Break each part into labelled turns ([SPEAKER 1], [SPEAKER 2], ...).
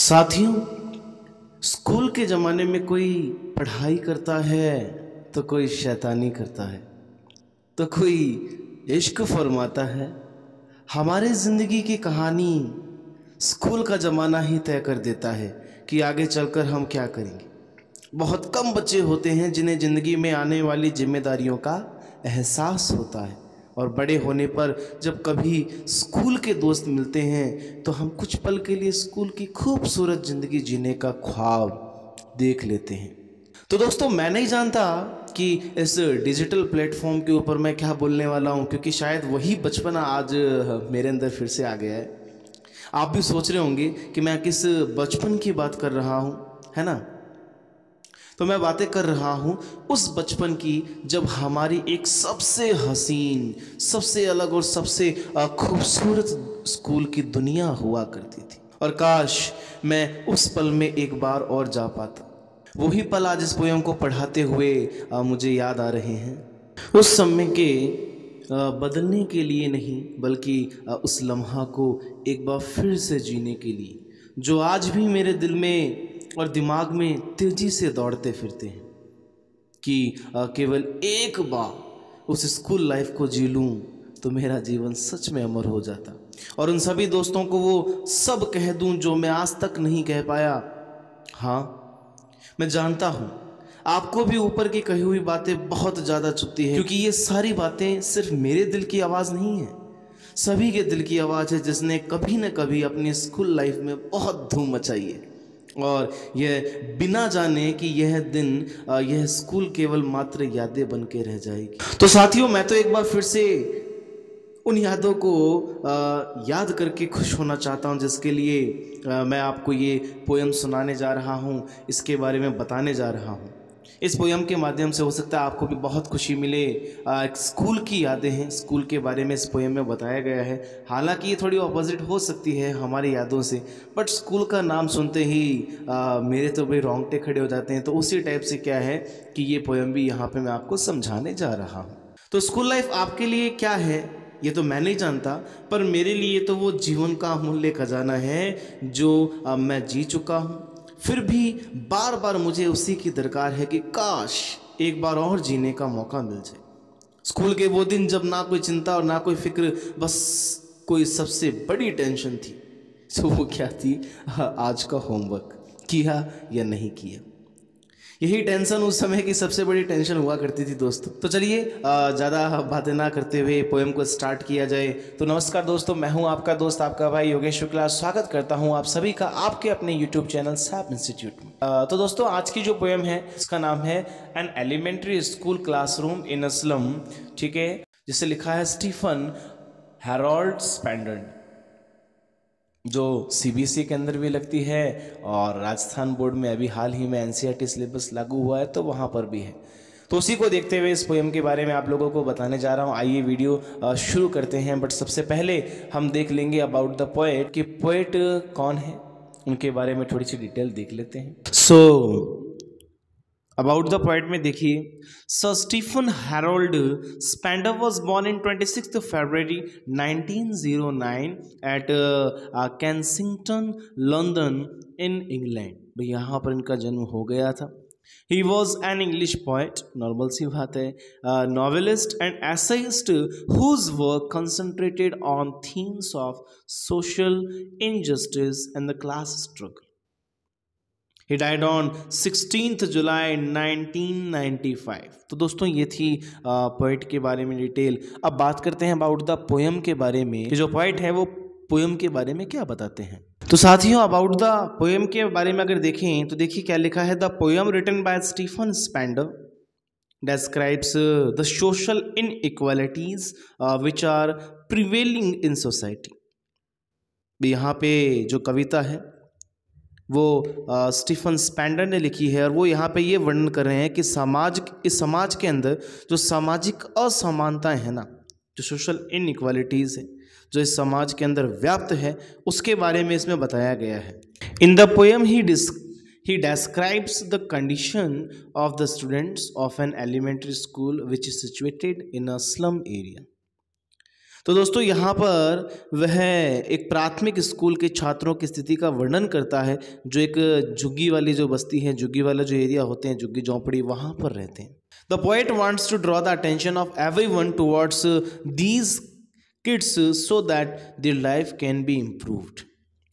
[SPEAKER 1] साथियों स्कूल के ज़माने में कोई पढ़ाई करता है तो कोई शैतानी करता है तो कोई इश्क फरमाता है हमारे ज़िंदगी की कहानी स्कूल का ज़माना ही तय कर देता है कि आगे चलकर हम क्या करेंगे बहुत कम बच्चे होते हैं जिन्हें ज़िंदगी में आने वाली जिम्मेदारियों का एहसास होता है और बड़े होने पर जब कभी स्कूल के दोस्त मिलते हैं तो हम कुछ पल के लिए स्कूल की खूबसूरत ज़िंदगी जीने का ख्वाब देख लेते हैं तो दोस्तों मैं नहीं जानता कि इस डिजिटल प्लेटफॉर्म के ऊपर मैं क्या बोलने वाला हूँ क्योंकि शायद वही बचपना आज मेरे अंदर फिर से आ गया है आप भी सोच रहे होंगे कि मैं किस बचपन की बात कर रहा हूँ है ना तो मैं बातें कर रहा हूँ उस बचपन की जब हमारी एक सबसे हसीन सबसे अलग और सबसे खूबसूरत स्कूल की दुनिया हुआ करती थी और काश मैं उस पल में एक बार और जा पाता वही पल आज इस पोयम को पढ़ाते हुए मुझे याद आ रहे हैं उस समय के बदलने के लिए नहीं बल्कि उस लम्हा को एक बार फिर से जीने के लिए जो आज भी मेरे दिल में और दिमाग में तेज़ी से दौड़ते फिरते हैं कि केवल एक बार उस स्कूल लाइफ को जी लूँ तो मेरा जीवन सच में अमर हो जाता और उन सभी दोस्तों को वो सब कह दूं जो मैं आज तक नहीं कह पाया हाँ मैं जानता हूं आपको भी ऊपर की कही हुई बातें बहुत ज़्यादा चुपती हैं क्योंकि ये सारी बातें सिर्फ मेरे दिल की आवाज़ नहीं है सभी के दिल की आवाज़ है जिसने कभी ना कभी अपनी स्कूल लाइफ में बहुत धूम मचाई है और यह बिना जाने कि यह दिन यह स्कूल केवल मात्र यादें बन के रह जाएगी तो साथियों मैं तो एक बार फिर से उन यादों को याद करके खुश होना चाहता हूँ जिसके लिए मैं आपको ये पोएम सुनाने जा रहा हूँ इसके बारे में बताने जा रहा हूँ इस पोयम के माध्यम से हो सकता है आपको भी बहुत खुशी मिले आ, स्कूल की यादें हैं स्कूल के बारे में इस पोयम में बताया गया है हालांकि ये थोड़ी ऑपोजिट हो सकती है हमारी यादों से बट स्कूल का नाम सुनते ही आ, मेरे तो भाई रोंगटे खड़े हो जाते हैं तो उसी टाइप से क्या है कि ये पोयम भी यहाँ पर मैं आपको समझाने जा रहा हूँ तो स्कूल लाइफ आपके लिए क्या है ये तो मैं नहीं जानता पर मेरे लिए तो वो जीवन का अमूल्य खजाना है जो मैं जी चुका हूँ फिर भी बार बार मुझे उसी की दरकार है कि काश एक बार और जीने का मौका मिल जाए स्कूल के वो दिन जब ना कोई चिंता और ना कोई फिक्र बस कोई सबसे बड़ी टेंशन थी तो वो क्या थी हाँ, आज का होमवर्क किया या नहीं किया यही टेंशन उस समय की सबसे बड़ी टेंशन हुआ करती थी दोस्तों तो चलिए ज़्यादा बातें ना करते हुए पोएम को स्टार्ट किया जाए तो नमस्कार दोस्तों मैं हूँ आपका दोस्त आपका भाई योगेश शुक्ला स्वागत करता हूँ आप सभी का आपके अपने यूट्यूब चैनल सैप इंस्टीट्यूट में तो दोस्तों आज की जो पोएम है इसका नाम है an elementary school classroom in a slum ठीक है जिसे लिखा है स्टीफन हेरोल्ड स्पेंडेंट जो सीबीएसई e के अंदर भी लगती है और राजस्थान बोर्ड में अभी हाल ही में एनसीईआरटी सिलेबस e लागू हुआ है तो वहाँ पर भी है तो उसी को देखते हुए इस पोएम के बारे में आप लोगों को बताने जा रहा हूँ आइए वीडियो शुरू करते हैं बट सबसे पहले हम देख लेंगे अबाउट द पोएट कि पोएट कौन है उनके बारे में थोड़ी सी डिटेल देख लेते हैं so so, about the poet में देखिए sir Stephen Harold Spender was born in twenty six at Kensington London in England भाई यहाँ पर इनका जन्म हो गया था he was an English poet normal सी बात है novelist and essayist whose work concentrated on themes of social injustice and the class struggle he died on sixteenth July 1995 तो दोस्तों ये थी पोइट के बारे में डिटेल अब बात करते हैं अबाउट द पोयम के बारे में कि जो पोइट है वो पोयम के बारे में क्या बताते हैं तो साथियों अबाउट द पोएम के बारे में अगर देखें तो देखिए क्या लिखा है the poem written by Stephen Spend describes the social inequalities which are prevailing in society यहाँ पे जो कविता है वो स्टीफन स्पैंडर ने लिखी है और वो यहाँ पे ये वर्णन कर रहे हैं कि समाज इस समाज के अंदर जो सामाजिक असमानताएं हैं ना जो सोशल इनक्वालिटीज़ है जो इस समाज के अंदर व्याप्त है उसके बारे में इसमें बताया गया है in the poem he dis he describes the condition of the students of an elementary school which is situated in a slum area तो दोस्तों यहाँ पर वह एक प्राथमिक स्कूल के छात्रों की स्थिति का वर्णन करता है जो एक झुग्गी वाली जो बस्ती है झुग्गी वाला जो एरिया होते हैं झुग्गी झोंपड़ी वहाँ पर रहते हैं the poet wants to draw the attention of everyone towards these kids so that their life can be improved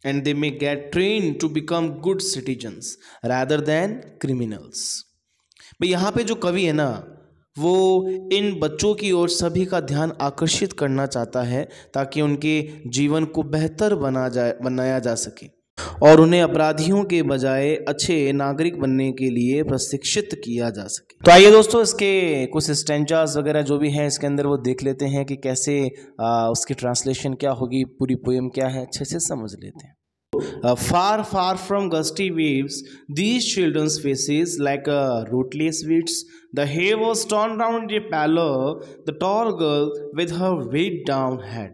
[SPEAKER 1] and they may get train to become good citizens rather than criminals भाई यहाँ पे जो कवि है ना वो इन बच्चों की ओर सभी का ध्यान आकर्षित करना चाहता है ताकि उनके जीवन को बेहतर बना जाए बनाया जा सके और उन्हें अपराधियों के बजाय अच्छे नागरिक बनने के लिए प्रशिक्षित किया जा सके तो आइए दोस्तों इसके कुछ स्टेंचर्स वगैरह जो भी हैं इसके अंदर वो देख लेते हैं कि कैसे आ, उसकी ट्रांसलेशन क्या होगी पूरी पोएम क्या है अच्छे से समझ लेते हैं far far from gusty waves these children's faces like rootless uh, The hay was torn round a pallor, the tall girl with her weighed down head.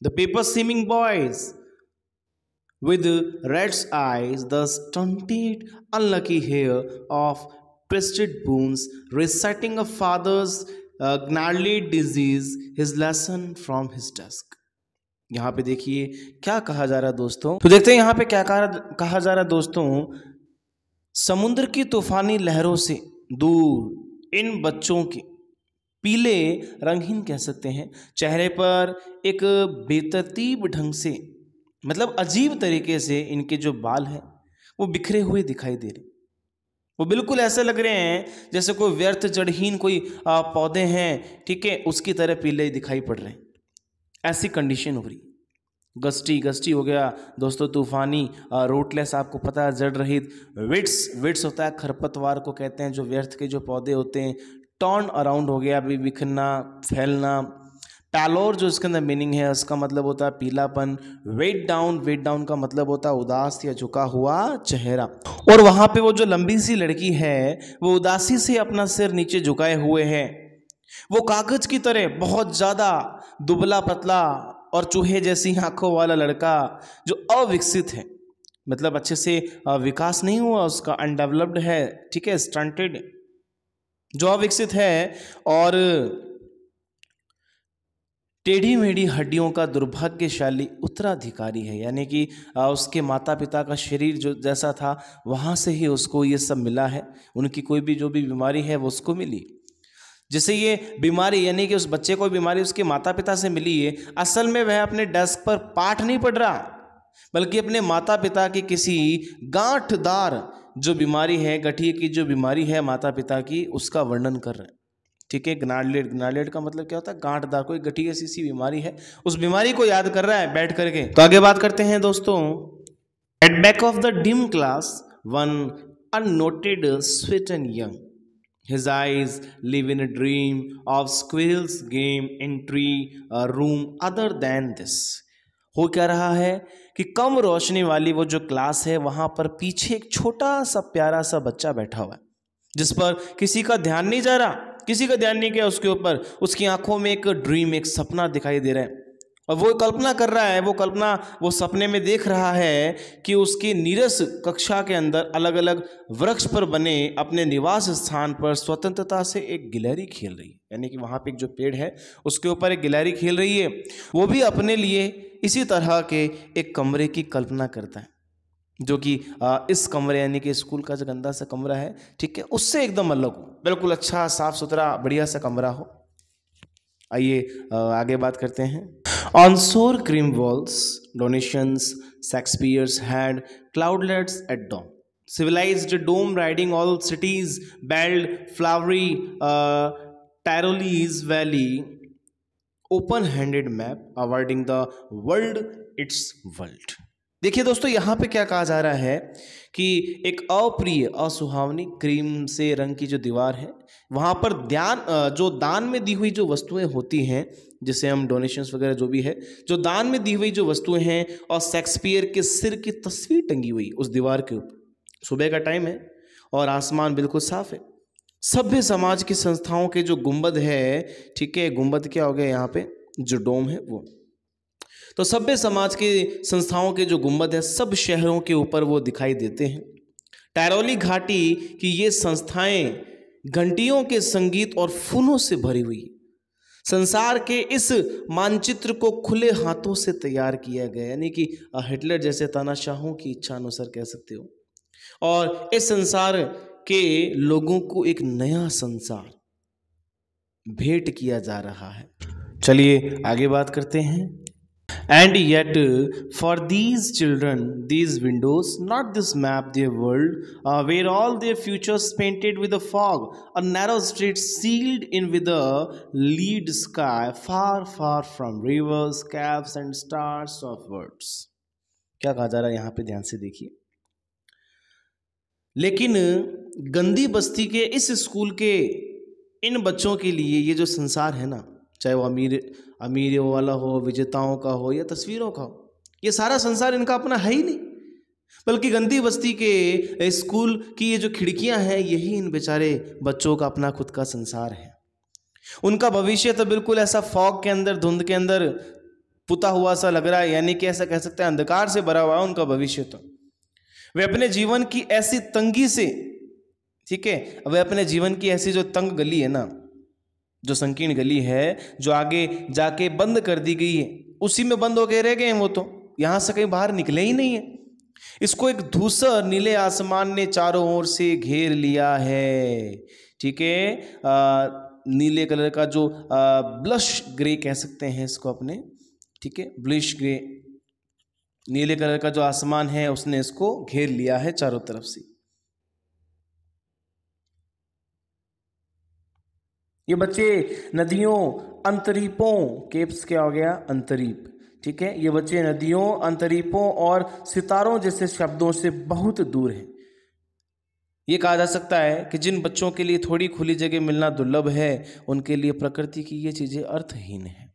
[SPEAKER 1] The paper seeming boys with red eyes, the stunted, unlucky hair of twisted bones, reciting a father's uh, gnarly disease, his lesson from his desk. यहाँ पे देखिए क्या कहा जा रहा है दोस्तों तो देखते हैं यहाँ पे क्या कहा जा रहा है दोस्तों समुद्र की तूफानी लहरों से दूर इन बच्चों के पीले रंगहीन कह सकते हैं चेहरे पर एक बेतरतीब ढंग से मतलब अजीब तरीके से इनके जो बाल हैं वो बिखरे हुए दिखाई दे रहे वो बिल्कुल ऐसे लग रहे हैं जैसे कोई व्यर्थ जड़हीन कोई पौधे हैं ठीक है उसकी तरह पीले दिखाई पड़ रहे हैं ऐसी कंडीशन हो रही गस्टी गस्टी हो गया दोस्तों तूफानी रूटलेस आपको पता है जड़ रहित विट्स विट्स होता है खरपतवार को कहते हैं जो व्यर्थ के जो पौधे होते हैं टर्न अराउंड हो गया अभी बिखरना फैलना पैलोर जो इसके अंदर मीनिंग है उसका मतलब होता है पीलापन वेट डाउन वेट डाउन का मतलब होता है उदास या झुका हुआ चेहरा और वहां पे वो जो लंबी सी लड़की है वो उदासी से अपना सिर नीचे झुकाए हुए है वो कागज की तरह बहुत ज़्यादा दुबला पतला और चूहे जैसी आंखों वाला लड़का जो अविकसित है मतलब अच्छे से विकास नहीं हुआ उसका अनडेवलप्ड है ठीक है स्टंटेड जो अविकसित है और टेढ़ी मेढ़ी हड्डियों का दुर्भाग्यशाली उत्तराधिकारी है यानी कि उसके माता पिता का शरीर जो जैसा था वहाँ से ही उसको ये सब मिला है उनकी कोई भी जो भी बीमारी है वो उसको मिली जिसे ये बीमारी यानी कि उस बच्चे को बीमारी उसके माता पिता से मिली है असल में वह अपने डेस्क पर पाठ नहीं पढ़ रहा बल्कि अपने माता पिता की किसी गांठदार जो बीमारी है गठिए की जो बीमारी है माता पिता की उसका वर्णन कर रहे हैं ठीक है ग्नाडलेट ग्नाडलेट का मतलब क्या होता है गांठदार कोई गठिए सी सी बीमारी है उस बीमारी को याद कर रहा है बैठ करके तो आगे बात करते हैं दोस्तों at back of the dim class one unnoted sweet and young His eyes live in a dream of squirrel's game in tree a uh, room other than this. हो क्या रहा है कि कम रोशनी वाली वो जो क्लास है वहां पर पीछे एक छोटा सा प्यारा सा बच्चा बैठा हुआ है जिस पर किसी का ध्यान नहीं जा रहा किसी का ध्यान नहीं गया उसके ऊपर उसकी आंखों में एक ड्रीम एक सपना दिखाई दे रहा है और वो कल्पना कर रहा है वो कल्पना वो सपने में देख रहा है कि उसकी नीरस कक्षा के अंदर अलग अलग वृक्ष पर बने अपने निवास स्थान पर स्वतंत्रता से एक गिलहरी खेल रही है यानी कि वहाँ पे एक जो पेड़ है उसके ऊपर एक गिलहरी खेल रही है वो भी अपने लिए इसी तरह के एक कमरे की कल्पना करता है जो कि इस कमरे यानी कि स्कूल का जो गंदा सा कमरा है ठीक है उससे एकदम अलग हो बिल्कुल अच्छा साफ़ सुथरा बढ़िया सा कमरा हो आइए आगे बात करते हैं On sore grim walls, donations, Shakespeare's had cloudlets at dawn. Civilized dome riding all cities, belled, flowery uh, Tyrolese valley, open handed map awarding the world its world. देखिए दोस्तों यहाँ पे क्या कहा जा रहा है कि एक अप्रिय असुहावनी क्रीम से रंग की जो दीवार है वहाँ पर ध्यान जो दान में दी हुई जो वस्तुएं होती हैं जिसे हम डोनेशंस वगैरह जो भी है जो दान में दी हुई जो वस्तुएं हैं और शेक्सपियर के सिर की तस्वीर टंगी हुई उस दीवार के ऊपर सुबह का टाइम है और आसमान बिल्कुल साफ है सभ्य समाज की संस्थाओं के जो गुम्बद है ठीक है गुम्बद क्या हो गया यहाँ पे जो डोम है वो तो सभ्य समाज की संस्थाओं के जो गुम्बद है सब शहरों के ऊपर वो दिखाई देते हैं टैरोली घाटी की ये संस्थाएं घंटियों के संगीत और फूलों से भरी हुई संसार के इस मानचित्र को खुले हाथों से तैयार किया गया यानी कि हिटलर जैसे तानाशाहों की इच्छा अनुसार कह सकते हो और इस संसार के लोगों को एक नया संसार भेंट किया जा रहा है चलिए आगे बात करते हैं And yet, for these children, these windows, not this map, their world, uh, where all their futures painted with a fog, a narrow street sealed in with a lead sky, far, far from rivers, caves, and stars of words. क्या कहा जा रहा है यहाँ पे ध्यान से देखिए लेकिन गंदी बस्ती के इस स्कूल के इन बच्चों के लिए ये जो संसार है ना चाहे वो अमीर अमीरों वाला हो विजेताओं का हो या तस्वीरों का हो ये सारा संसार इनका अपना है ही नहीं बल्कि गंदी बस्ती के स्कूल की ये जो खिड़कियां हैं यही इन बेचारे बच्चों का अपना खुद का संसार है उनका भविष्य तो बिल्कुल ऐसा फॉग के अंदर धुंध के अंदर पुता हुआ सा लग रहा है यानी कि ऐसा कह सकते हैं अंधकार से भरा हुआ है उनका भविष्य तो वे अपने जीवन की ऐसी तंगी से ठीक है वे अपने जीवन की ऐसी जो तंग गली है ना जो संकीर्ण गली है जो आगे जाके बंद कर दी गई है उसी में बंद हो गए रह गए हैं वो तो यहां से कहीं बाहर निकले ही नहीं है इसको एक धूसर नीले आसमान ने चारों ओर से घेर लिया है ठीक है नीले कलर का जो आ, ब्लश ग्रे कह सकते हैं इसको अपने ठीक है ब्लिश ग्रे नीले कलर का जो आसमान है उसने इसको घेर लिया है चारों तरफ से ये बच्चे नदियों अंतरीपों केप्स क्या हो गया अंतरीप ठीक है ये बच्चे नदियों अंतरीपों और सितारों जैसे शब्दों से बहुत दूर हैं ये कहा जा सकता है कि जिन बच्चों के लिए थोड़ी खुली जगह मिलना दुर्लभ है उनके लिए प्रकृति की ये चीज़ें अर्थहीन है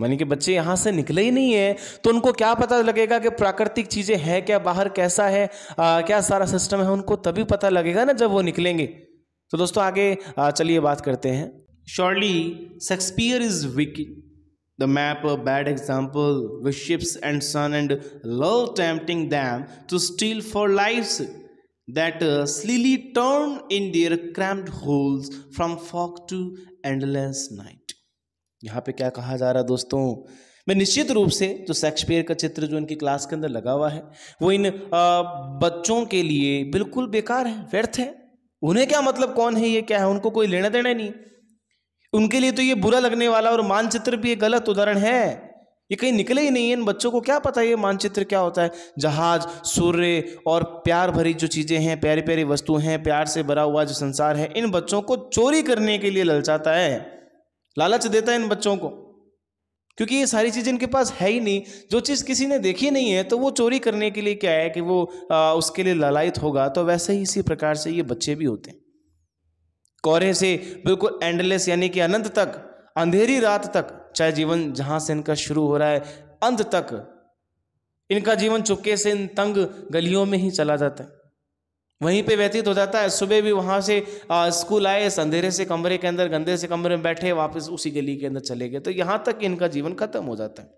[SPEAKER 1] मानी कि बच्चे यहां से निकले ही नहीं है तो उनको क्या पता लगेगा कि प्राकृतिक चीज़ें हैं क्या बाहर कैसा है आ, क्या सारा सिस्टम है उनको तभी पता लगेगा ना जब वो निकलेंगे तो दोस्तों आगे चलिए बात करते हैं shortly Shakespeare is wicked the map bad example whips and sun and love tempting them to steal for life that slyly turn in their cramped holes from fog to endless night यहाँ पे क्या कहा जा रहा है दोस्तों मैं निश्चित रूप से जो शेक्सपियर का चित्र जो इनकी क्लास के अंदर लगा हुआ है वो इन बच्चों के लिए बिल्कुल बेकार है व्यर्थ है उन्हें क्या मतलब कौन है ये क्या है उनको कोई लेना देना नहीं उनके लिए तो ये बुरा लगने वाला और मानचित्र भी एक गलत उदाहरण है ये कहीं निकले ही नहीं है इन बच्चों को क्या पता है ये मानचित्र क्या होता है जहाज सूर्य और प्यार भरी जो चीज़ें हैं प्यारी प्यारी वस्तु हैं प्यार से भरा हुआ जो संसार है इन बच्चों को चोरी करने के लिए ललचाता है लालच देता है इन बच्चों को क्योंकि ये सारी चीज़ इनके पास है ही नहीं जो चीज़ किसी ने देखी नहीं है तो वो चोरी करने के लिए क्या है कि वो आ, उसके लिए ललायत होगा तो वैसे ही इसी प्रकार से ये बच्चे भी होते हैं कोहरे से बिल्कुल एंडलेस यानी कि अनंत तक अंधेरी रात तक चाहे जीवन जहाँ से इनका शुरू हो रहा है अंत तक इनका जीवन चुपके से इन तंग गलियों में ही चला जाता है वहीं पे व्यतीत हो जाता है सुबह भी वहाँ से आ, स्कूल आए अंधेरे से कमरे के अंदर गंदे से कमरे में बैठे वापस उसी गली के अंदर चले गए तो यहाँ तक इनका जीवन खत्म हो जाता है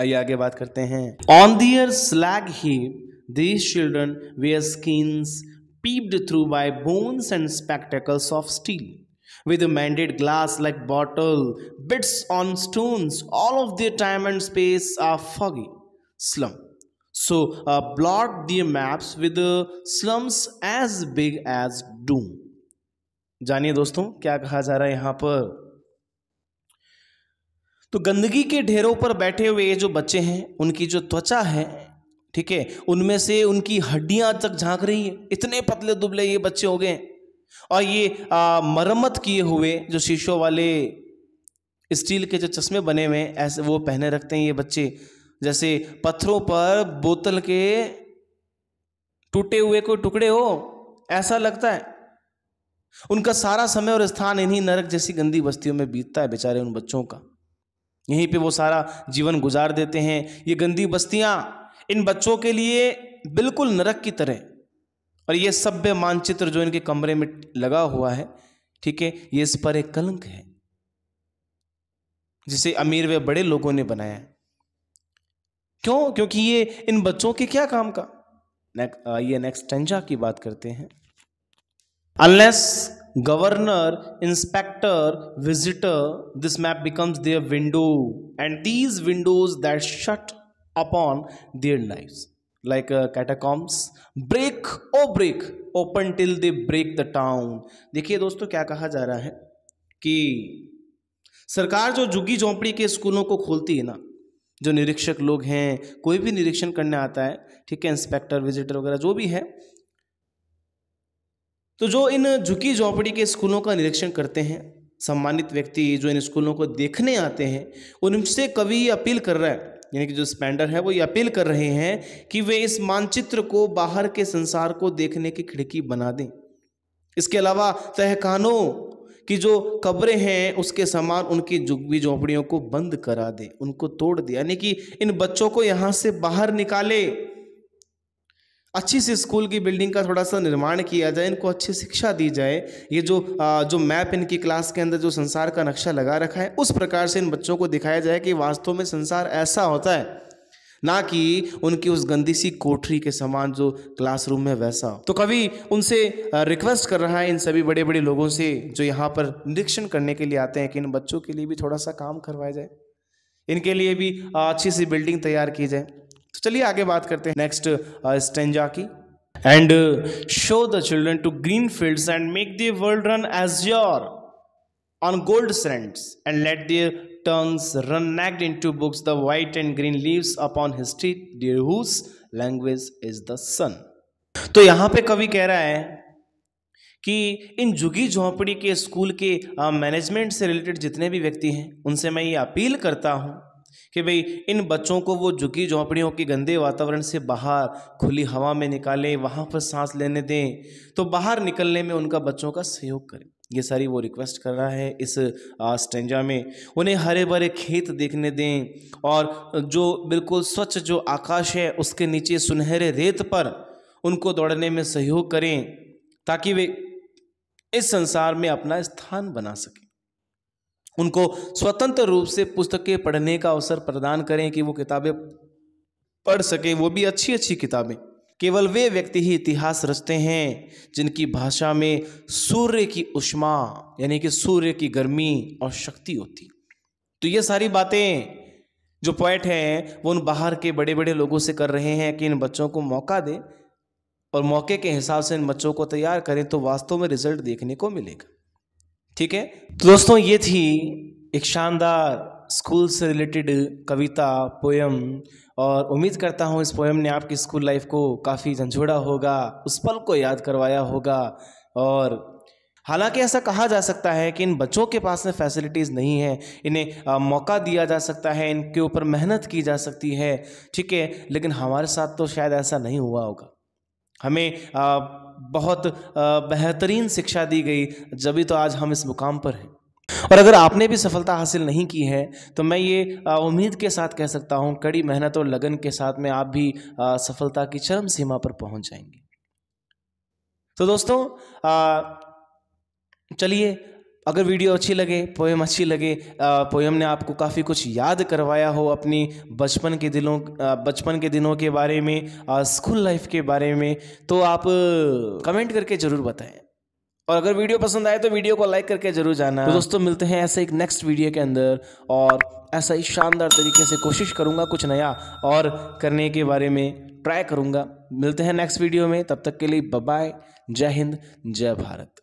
[SPEAKER 1] आइए आगे बात करते हैं on their slag heap these children wear skins peeped through by bones and spectacles of steel with mended glass like bottle bits on stones all of their time and space are foggy foggy, So uh, block the maps with uh, slums as big as doom. जानिए दोस्तों क्या कहा जा रहा है यहां पर तो गंदगी के ढेरों पर बैठे हुए ये जो बच्चे हैं उनकी जो त्वचा है ठीक है उनमें से उनकी हड्डियां तक झांक रही है इतने पतले दुबले ये बच्चे हो गए और ये आ, मरम्मत किए हुए जो शीशों वाले स्टील के जो चश्मे बने हुए ऐसे वो पहने रखते हैं ये बच्चे जैसे पत्थरों पर बोतल के टूटे हुए कोई टुकड़े हो ऐसा लगता है उनका सारा समय और स्थान इन्हीं नरक जैसी गंदी बस्तियों में बीतता है बेचारे उन बच्चों का यहीं पे वो सारा जीवन गुजार देते हैं ये गंदी बस्तियां इन बच्चों के लिए बिल्कुल नरक की तरह और ये सभ्य मानचित्र जो इनके कमरे में लगा हुआ है ठीक है ये इस पर एक कलंक है जिसे अमीर व बड़े लोगों ने बनाया है क्यों क्योंकि ये इन बच्चों के क्या काम का uh, ये नेक्स्ट टेंजा की बात करते हैं unless governor inspector visitor this map becomes their window and these windows that shut upon their life like catacombs break o break open till they break the town देखिए दोस्तों क्या कहा जा रहा है कि सरकार जो झुग्गी झोंपड़ी के स्कूलों को खोलती है ना जो निरीक्षक लोग हैं कोई भी निरीक्षण करने आता है ठीक है इंस्पेक्टर विजिटर वगैरह जो भी है तो जो इन झुकी झोपड़ी के स्कूलों का निरीक्षण करते हैं सम्मानित व्यक्ति जो इन स्कूलों को देखने आते हैं उनसे कवि अपील कर रहा है यानी कि जो स्पेंडर है वो ये अपील कर रहे हैं कि वे इस मानचित्र को बाहर के संसार को देखने की खिड़की बना दें इसके अलावा तहखानों कि जो कब्रें हैं उसके समान उनकी झुग्गी झोंपड़ियों को बंद करा दे उनको तोड़ दे यानी कि इन बच्चों को यहाँ से बाहर निकाले अच्छी सी स्कूल की बिल्डिंग का थोड़ा सा निर्माण किया जाए इनको अच्छी शिक्षा दी जाए ये जो जो मैप इनकी क्लास के अंदर जो संसार का नक्शा लगा रखा है उस प्रकार से इन बच्चों को दिखाया जाए कि वास्तव में संसार ऐसा होता है ना कि उनकी उस गंदी सी कोठरी के समान जो क्लासरूम में वैसा तो कवि उनसे रिक्वेस्ट कर रहा है इन सभी बड़े बड़े लोगों से जो यहाँ पर निरीक्षण करने के लिए आते हैं कि इन बच्चों के लिए भी थोड़ा सा काम करवाया जाए इनके लिए भी अच्छी सी बिल्डिंग तैयार की जाए तो चलिए आगे बात करते हैं नेक्स्ट स्टेंजा की and show the children to green field and make world run as your own gold sands and let their tongues reneged into books the white and green leaves upon his teeth dear whose language is the sun to yahan pe kavi कह रहा है कि इन झुगी झोंपड़ी के school के management से related जितने भी व्यक्ति हैं उनसे मैं ये अपील करता हूँ कि भाई इन बच्चों को वो झुगी झोंपड़ियों के गंदे वातावरण से बाहर खुली हवा में निकालें वहाँ पर सांस लेने दें तो बाहर निकलने में उनका बच्चों का सहयोग करें ये सारी वो रिक्वेस्ट कर रहा है इस स्टेंजा में उन्हें हरे भरे खेत देखने दें और जो बिल्कुल स्वच्छ जो आकाश है उसके नीचे सुनहरे रेत पर उनको दौड़ने में सहयोग करें ताकि वे इस संसार में अपना स्थान बना सकें उनको स्वतंत्र रूप से पुस्तकें पढ़ने का अवसर प्रदान करें कि वो किताबें पढ़ सकें वो भी अच्छी अच्छी किताबें केवल वे व्यक्ति ही इतिहास रचते हैं जिनकी भाषा में सूर्य की उष्मा यानी कि सूर्य की गर्मी और शक्ति होती तो ये सारी बातें जो पॉइंट हैं वो उन बाहर के बड़े बड़े लोगों से कर रहे हैं कि इन बच्चों को मौका दें और मौके के हिसाब से इन बच्चों को तैयार करें तो वास्तव में रिजल्ट देखने को मिलेगा ठीक है तो दोस्तों ये थी एक शानदार स्कूल से रिलेटेड कविता पोएम और उम्मीद करता हूँ इस पोएम ने आपकी स्कूल लाइफ को काफ़ी झंझोड़ा होगा उस पल को याद करवाया होगा और हालांकि ऐसा कहा जा सकता है कि इन बच्चों के पास में फैसिलिटीज़ नहीं है इन्हें मौका दिया जा सकता है इनके ऊपर मेहनत की जा सकती है ठीक है लेकिन हमारे साथ तो शायद ऐसा नहीं हुआ होगा हमें आ, बहुत बेहतरीन शिक्षा दी गई जब भी तो आज हम इस मुकाम पर हैं और अगर आपने भी सफलता हासिल नहीं की है तो मैं ये उम्मीद के साथ कह सकता हूँ कड़ी मेहनत और लगन के साथ में आप भी सफलता की चरम सीमा पर पहुंच जाएंगे तो दोस्तों चलिए अगर वीडियो अच्छी लगे पोएम अच्छी लगे पोएम ने आपको काफ़ी कुछ याद करवाया हो अपनी बचपन के दिलों बचपन के दिनों के बारे में स्कूल लाइफ के बारे में तो आप कमेंट करके ज़रूर बताएं और अगर वीडियो पसंद आए तो वीडियो को लाइक करके जरूर जाना तो दोस्तों मिलते हैं ऐसे एक नेक्स्ट वीडियो के अंदर और ऐसा ही शानदार तरीके से कोशिश करूँगा कुछ नया और करने के बारे में ट्राई करूँगा मिलते हैं नेक्स्ट वीडियो में तब तक के लिए बाय जय हिंद जय भारत